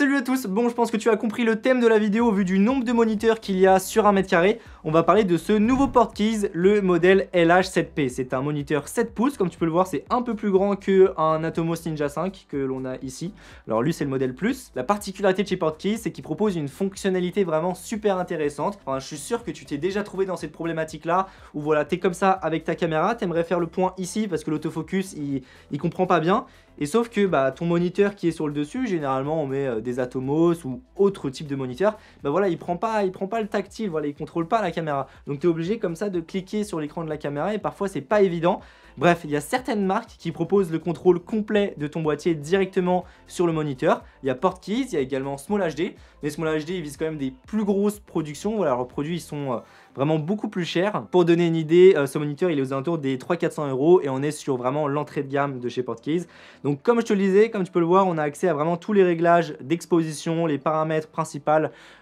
Salut à tous, bon je pense que tu as compris le thème de la vidéo vu du nombre de moniteurs qu'il y a sur un mètre carré. On va parler de ce nouveau port keys le modèle LH7P. C'est un moniteur 7 pouces, comme tu peux le voir c'est un peu plus grand qu'un Atomos Ninja 5 que l'on a ici. Alors lui c'est le modèle plus. La particularité de chez Port keys c'est qu'il propose une fonctionnalité vraiment super intéressante. Enfin je suis sûr que tu t'es déjà trouvé dans cette problématique là où voilà t'es comme ça avec ta caméra, t'aimerais faire le point ici parce que l'autofocus il, il comprend pas bien et sauf que bah, ton moniteur qui est sur le dessus, généralement on met euh, des Atomos ou autre type de moniteur, bah voilà, il prend pas, il prend pas le tactile, voilà, il contrôle pas la caméra. Donc tu es obligé comme ça de cliquer sur l'écran de la caméra et parfois c'est pas évident. Bref, il y a certaines marques qui proposent le contrôle complet de ton boîtier directement sur le moniteur. Il y a Portkeys, il y a également Small HD. Mais Small HD, ils visent quand même des plus grosses productions. Voilà, leurs produits, ils sont euh, vraiment beaucoup plus chers. Pour donner une idée, euh, ce moniteur, il est aux alentours des 300-400 euros et on est sur vraiment l'entrée de gamme de chez Portkeys. Donc comme je te le disais, comme tu peux le voir, on a accès à vraiment tous les réglages d'exposition, les paramètres principaux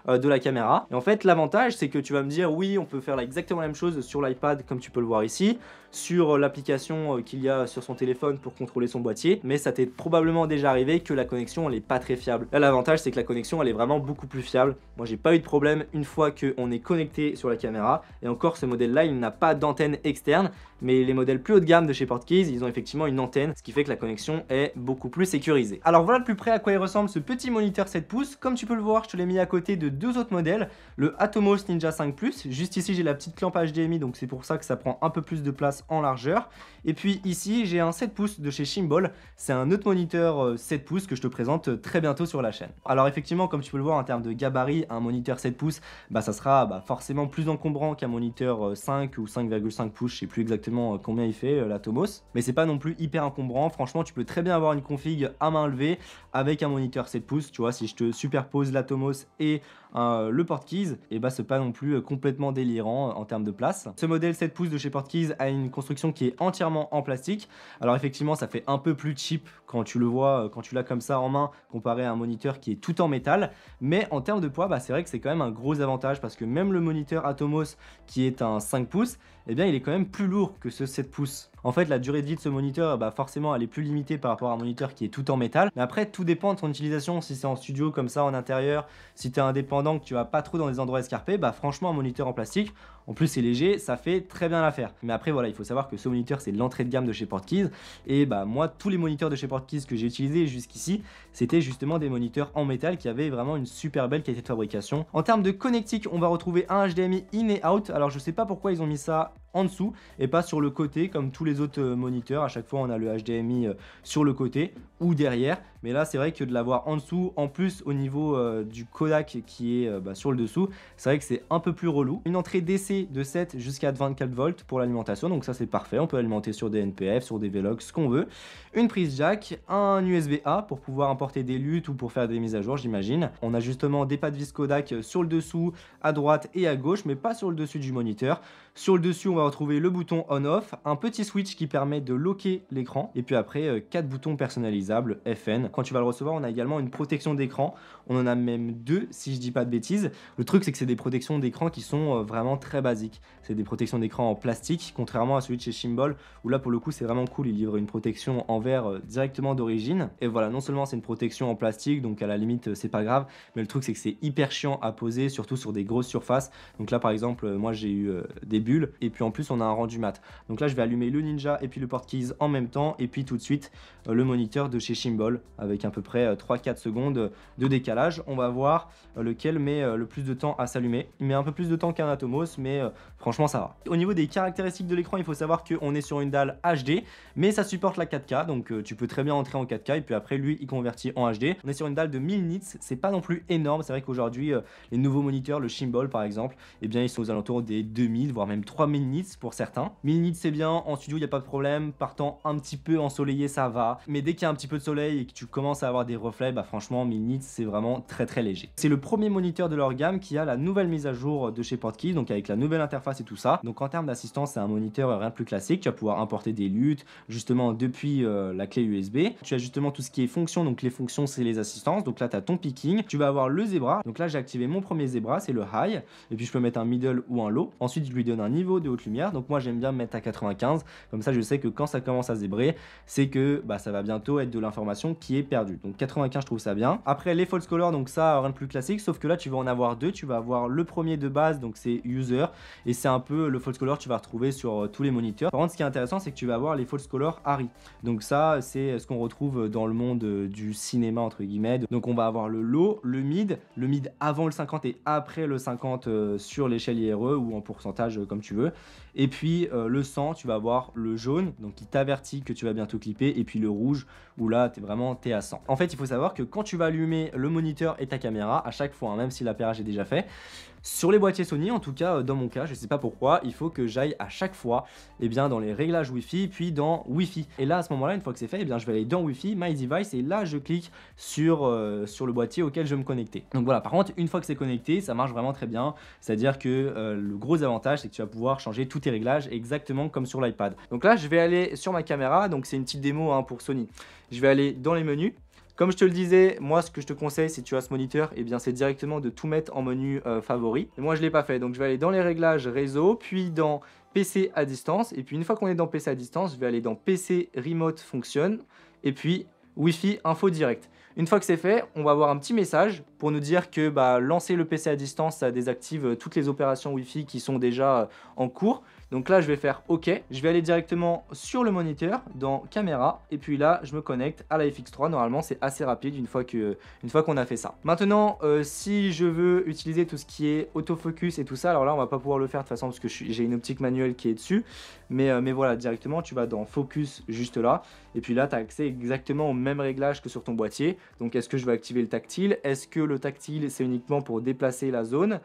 euh, de la caméra. Et en fait, l'avantage, c'est que tu vas me dire, oui, on peut faire exactement la même chose sur l'iPad, comme tu peux le voir ici, sur euh, l'application euh, qu'il y a sur son téléphone pour contrôler son boîtier, mais ça t'est probablement déjà arrivé que la connexion, elle pas très fiable. Là, l'avantage, c'est que la connexion, elle est vraiment beaucoup plus fiable. Moi, j'ai pas eu de problème une fois qu'on est connecté sur la caméra, et encore, ce modèle-là, il n'a pas d'antenne externe, mais les modèles plus haut de gamme de chez Portkeys, ils ont effectivement une antenne, ce qui fait que la connexion est beaucoup plus sécurisé. Alors voilà de plus près à quoi il ressemble ce petit moniteur 7 pouces. Comme tu peux le voir, je te l'ai mis à côté de deux autres modèles, le Atomos Ninja 5 Plus. Juste ici, j'ai la petite clampe HDMI, donc c'est pour ça que ça prend un peu plus de place en largeur. Et puis ici, j'ai un 7 pouces de chez Shimball. C'est un autre moniteur 7 euh, pouces que je te présente euh, très bientôt sur la chaîne. Alors effectivement, comme tu peux le voir, en termes de gabarit, un moniteur 7 pouces, bah, ça sera bah, forcément plus encombrant qu'un moniteur 5 euh, ou 5,5 pouces. Je sais plus exactement combien il fait, l'Atomos. Mais c'est pas non plus hyper encombrant. Franchement, tu peux très bien avoir une config à main levée avec un moniteur 7 pouces. Tu vois, si je te superpose l'Atomos et euh, le porte-keys, et eh bah ben, c'est pas non plus euh, complètement délirant euh, en termes de place. Ce modèle 7 pouces de chez porte a une construction qui est entièrement en plastique. Alors effectivement, ça fait un peu plus cheap quand tu le vois, quand tu l'as comme ça en main, comparé à un moniteur qui est tout en métal. Mais en termes de poids, bah, c'est vrai que c'est quand même un gros avantage parce que même le moniteur Atomos qui est un 5 pouces, eh bien il est quand même plus lourd que ce 7 pouces. En fait, la durée de vie de ce moniteur, bah forcément, elle est plus limitée par rapport à un moniteur qui est tout en métal. Mais après, tout dépend de son utilisation. Si c'est en studio, comme ça, en intérieur, si es indépendant, que tu vas pas trop dans des endroits escarpés, bah franchement, un moniteur en plastique, en plus, c'est léger, ça fait très bien l'affaire. Mais après, voilà, il faut savoir que ce moniteur, c'est l'entrée de gamme de chez Portkeys. Et bah, moi, tous les moniteurs de chez Portkeys que j'ai utilisés jusqu'ici, c'était justement des moniteurs en métal qui avaient vraiment une super belle qualité de fabrication. En termes de connectique, on va retrouver un HDMI in et out. Alors, je sais pas pourquoi ils ont mis ça en dessous et pas sur le côté comme tous les autres euh, moniteurs. À chaque fois, on a le HDMI euh, sur le côté ou derrière. Mais là, c'est vrai que de l'avoir en dessous, en plus au niveau euh, du Kodak qui est bah, sur le dessous, c'est vrai que c'est un peu plus relou. Une entrée d'essai de 7 jusqu'à 24 volts pour l'alimentation, donc ça c'est parfait. On peut alimenter sur des NPF, sur des Velox, ce qu'on veut. Une prise jack, un USB-A pour pouvoir importer des luttes ou pour faire des mises à jour, j'imagine. On a justement des pas de vis Kodak sur le dessous, à droite et à gauche, mais pas sur le dessus du moniteur. Sur le dessus, on retrouver le bouton on-off, un petit switch qui permet de loquer l'écran, et puis après, euh, quatre boutons personnalisables FN. Quand tu vas le recevoir, on a également une protection d'écran. On en a même deux, si je dis pas de bêtises. Le truc, c'est que c'est des protections d'écran qui sont euh, vraiment très basiques. C'est des protections d'écran en plastique, contrairement à celui de chez Shimbol, où là, pour le coup, c'est vraiment cool. Il livre une protection en verre euh, directement d'origine. Et voilà, non seulement c'est une protection en plastique, donc à la limite, c'est pas grave, mais le truc, c'est que c'est hyper chiant à poser, surtout sur des grosses surfaces. Donc là, par exemple, moi, j'ai eu des bulles, et puis en en plus on a un rendu mat. Donc là je vais allumer le Ninja et puis le porte-keys en même temps et puis tout de suite euh, le moniteur de chez Shimbol avec à peu près 3-4 euh, secondes de décalage. On va voir euh, lequel met le plus de temps à s'allumer. Il met un peu plus de temps qu'un Atomos mais franchement ça va. Au niveau des caractéristiques de l'écran il faut savoir qu'on est sur une dalle HD mais ça supporte la 4K donc tu peux très bien entrer en 4K et puis après lui il convertit en HD. On est sur une dalle de 1000 nits, c'est pas non plus énorme, c'est vrai qu'aujourd'hui les nouveaux moniteurs, le Shimbol par exemple, eh bien ils sont aux alentours des 2000 voire même 3000 nits pour certains. nits c'est bien, en studio il n'y a pas de problème, partant un petit peu ensoleillé ça va, mais dès qu'il y a un petit peu de soleil et que tu commences à avoir des reflets, bah franchement nits c'est vraiment très très léger. C'est le premier moniteur de leur gamme qui a la nouvelle mise à jour de chez Portkey, donc avec la nouvelle interface et tout ça. Donc en termes d'assistance c'est un moniteur rien de plus classique, tu vas pouvoir importer des luttes justement depuis euh, la clé USB. Tu as justement tout ce qui est fonction, donc les fonctions c'est les assistances, donc là tu as ton picking, tu vas avoir le zebra, donc là j'ai activé mon premier zebra, c'est le high, et puis je peux mettre un middle ou un low. Ensuite je lui donne un niveau de haute donc moi j'aime bien mettre à 95, comme ça je sais que quand ça commence à zébrer, c'est que bah, ça va bientôt être de l'information qui est perdue. Donc 95 je trouve ça bien. Après les false colors, donc ça rien de plus classique, sauf que là tu vas en avoir deux, tu vas avoir le premier de base, donc c'est user, et c'est un peu le false color tu vas retrouver sur euh, tous les moniteurs. Par contre ce qui est intéressant c'est que tu vas avoir les false color Harry. Donc ça c'est euh, ce qu'on retrouve euh, dans le monde du cinéma entre guillemets. Donc on va avoir le low, le mid, le mid avant le 50 et après le 50 sur l'échelle IRE ou en pourcentage comme tu veux. Et puis euh, le sang, tu vas avoir le jaune, donc qui t'avertit que tu vas bientôt clipper, et puis le rouge, où là, tu es vraiment à 100. En fait, il faut savoir que quand tu vas allumer le moniteur et ta caméra, à chaque fois, hein, même si l'appairage est déjà fait, sur les boîtiers Sony, en tout cas, euh, dans mon cas, je ne sais pas pourquoi, il faut que j'aille à chaque fois eh bien, dans les réglages Wi-Fi, puis dans Wi-Fi. Et là, à ce moment-là, une fois que c'est fait, eh bien, je vais aller dans Wi-Fi, My Device, et là, je clique sur, euh, sur le boîtier auquel je veux me connecter. Donc voilà, par contre, une fois que c'est connecté, ça marche vraiment très bien. C'est-à-dire que euh, le gros avantage, c'est que tu vas pouvoir changer tous tes réglages exactement comme sur l'iPad. Donc là, je vais aller sur ma caméra, donc c'est une petite démo hein, pour Sony. Je vais aller dans les menus, comme je te le disais, moi ce que je te conseille si tu as ce moniteur, et eh bien c'est directement de tout mettre en menu euh, favori. moi je l'ai pas fait, donc je vais aller dans les réglages réseau, puis dans PC à distance, et puis une fois qu'on est dans PC à distance, je vais aller dans PC Remote fonctionne et puis Wi-Fi Info Direct. Une fois que c'est fait, on va avoir un petit message pour nous dire que bah, lancer le PC à distance, ça désactive euh, toutes les opérations Wi-Fi qui sont déjà euh, en cours. Donc là, je vais faire OK. Je vais aller directement sur le moniteur, dans caméra, et puis là, je me connecte à la FX3. Normalement, c'est assez rapide une fois qu'on a fait ça. Maintenant, euh, si je veux utiliser tout ce qui est autofocus et tout ça, alors là, on va pas pouvoir le faire de toute façon parce que j'ai une optique manuelle qui est dessus. Mais, euh, mais voilà, directement, tu vas dans focus juste là. Et puis là, tu as accès exactement au même réglage que sur ton boîtier. Donc, est-ce que je vais activer le tactile Est-ce que le tactile, c'est uniquement pour déplacer la zone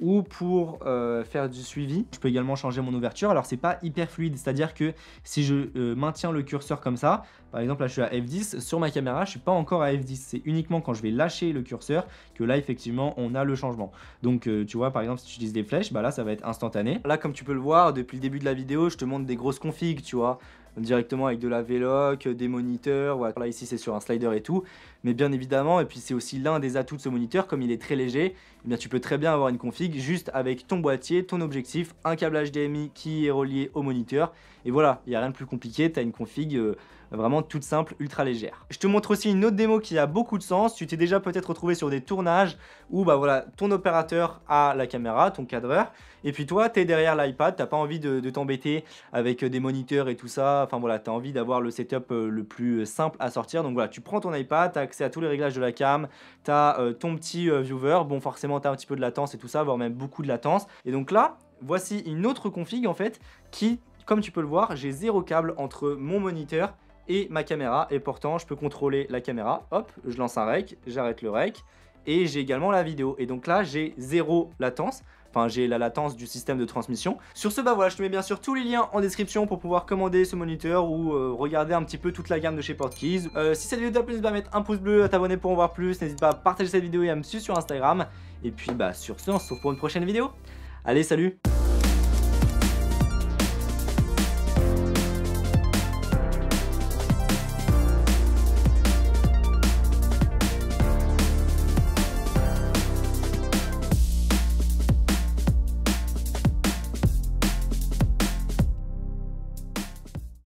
ou pour euh, faire du suivi. Je peux également changer mon ouverture. Alors c'est pas hyper fluide, c'est-à-dire que si je euh, maintiens le curseur comme ça, par exemple là je suis à F10, sur ma caméra je suis pas encore à F10. C'est uniquement quand je vais lâcher le curseur que là effectivement on a le changement. Donc euh, tu vois par exemple si tu utilises des flèches, bah là ça va être instantané. Là comme tu peux le voir depuis le début de la vidéo je te montre des grosses configs tu vois directement avec de la VLOC, des moniteurs, voilà. là ici c'est sur un slider et tout, mais bien évidemment, et puis c'est aussi l'un des atouts de ce moniteur, comme il est très léger, eh bien tu peux très bien avoir une config juste avec ton boîtier, ton objectif, un câble HDMI qui est relié au moniteur, et voilà, il n'y a rien de plus compliqué, tu as une config... Euh, vraiment toute simple, ultra légère. Je te montre aussi une autre démo qui a beaucoup de sens. Tu t'es déjà peut-être retrouvé sur des tournages où bah voilà, ton opérateur a la caméra, ton cadreur, et puis toi, tu es derrière l'iPad, t'as pas envie de, t'embêter avec euh, des moniteurs et tout ça. Enfin voilà, tu as envie d'avoir le setup euh, le plus euh, simple à sortir. Donc voilà, tu prends ton iPad, tu as accès à tous les réglages de la cam, tu as ton petit viewer. Bon, forcément, tu as un petit peu de latence et tout ça, voire même beaucoup de latence. Et donc là, voici une autre config en fait qui, comme tu peux le voir, j'ai zéro câble entre mon moniteur et ma caméra. Et pourtant, je peux contrôler la caméra. Hop, je lance un rec, j'arrête le rec. Et j'ai également la vidéo. Et donc là, j'ai zéro latence. Enfin, j'ai la latence du système de transmission. Sur ce, bah voilà, je te mets bien sûr tous les liens en description pour pouvoir commander ce moniteur ou euh, regarder un petit peu toute la gamme de chez port Euh, si cette vidéo t'a plu, n'hésite pas mettre un pouce bleu, à t'abonner pour en voir plus, n'hésite pas à partager cette vidéo et à me suivre sur Instagram. Et puis, bah sur ce, on se retrouve pour une prochaine vidéo. Allez, salut